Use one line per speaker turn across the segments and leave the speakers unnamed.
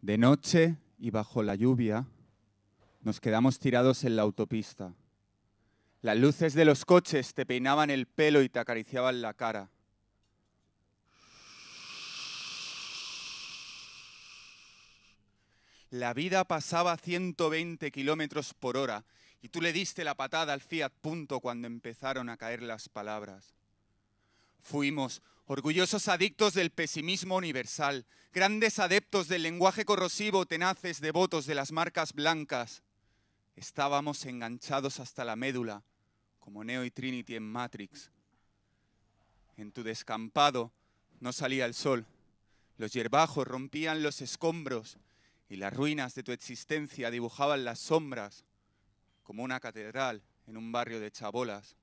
De noche y bajo la lluvia, nos quedamos tirados en la autopista. Las luces de los coches te peinaban el pelo y te acariciaban la cara. La vida pasaba a 120 kilómetros por hora y tú le diste la patada al Fiat Punto cuando empezaron a caer las palabras. Fuimos orgullosos adictos del pesimismo universal, grandes adeptos del lenguaje corrosivo, tenaces devotos de las marcas blancas. Estábamos enganchados hasta la médula, como Neo y Trinity en Matrix. En tu descampado no salía el sol, los yerbajos rompían los escombros y las ruinas de tu existencia dibujaban las sombras como una catedral en un barrio de chabolas.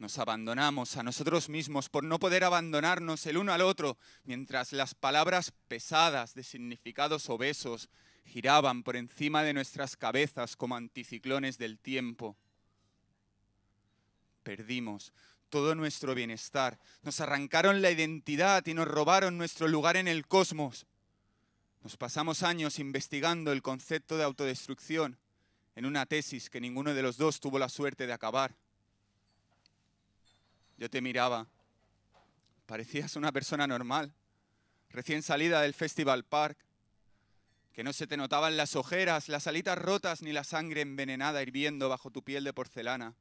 Nos abandonamos a nosotros mismos por no poder abandonarnos el uno al otro, mientras las palabras pesadas de significados obesos giraban por encima de nuestras cabezas como anticiclones del tiempo. Perdimos todo nuestro bienestar, nos arrancaron la identidad y nos robaron nuestro lugar en el cosmos. Nos pasamos años investigando el concepto de autodestrucción en una tesis que ninguno de los dos tuvo la suerte de acabar. Yo te miraba. Parecías una persona normal, recién salida del Festival Park, que no se te notaban las ojeras, las alitas rotas ni la sangre envenenada hirviendo bajo tu piel de porcelana.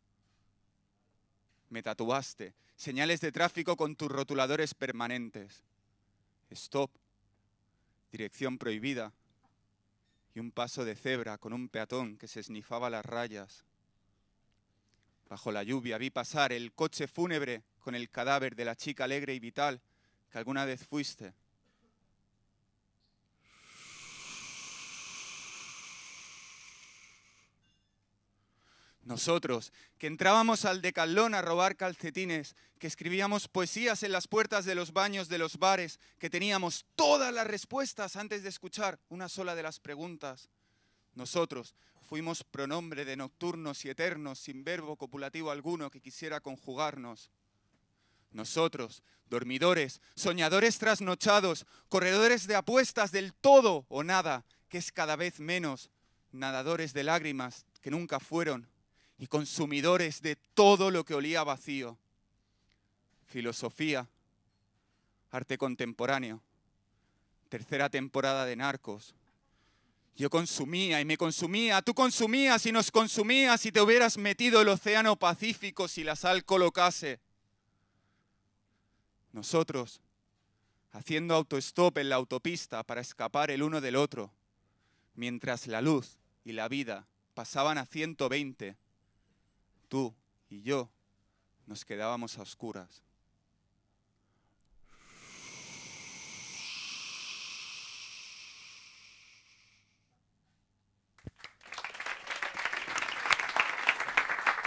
Me tatuaste señales de tráfico con tus rotuladores permanentes. Stop, dirección prohibida y un paso de cebra con un peatón que se esnifaba las rayas. Bajo la lluvia vi pasar el coche fúnebre con el cadáver de la chica alegre y vital que alguna vez fuiste. Nosotros, que entrábamos al decalón a robar calcetines, que escribíamos poesías en las puertas de los baños de los bares, que teníamos todas las respuestas antes de escuchar una sola de las preguntas, nosotros fuimos pronombre de nocturnos y eternos, sin verbo copulativo alguno que quisiera conjugarnos. Nosotros, dormidores, soñadores trasnochados, corredores de apuestas del todo o nada, que es cada vez menos, nadadores de lágrimas que nunca fueron y consumidores de todo lo que olía vacío. Filosofía, arte contemporáneo, tercera temporada de Narcos, yo consumía y me consumía, tú consumías y nos consumías si te hubieras metido el océano Pacífico si la sal colocase. Nosotros, haciendo autostop en la autopista para escapar el uno del otro, mientras la luz y la vida pasaban a 120, tú y yo nos quedábamos a oscuras.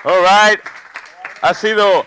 All right. Ha sido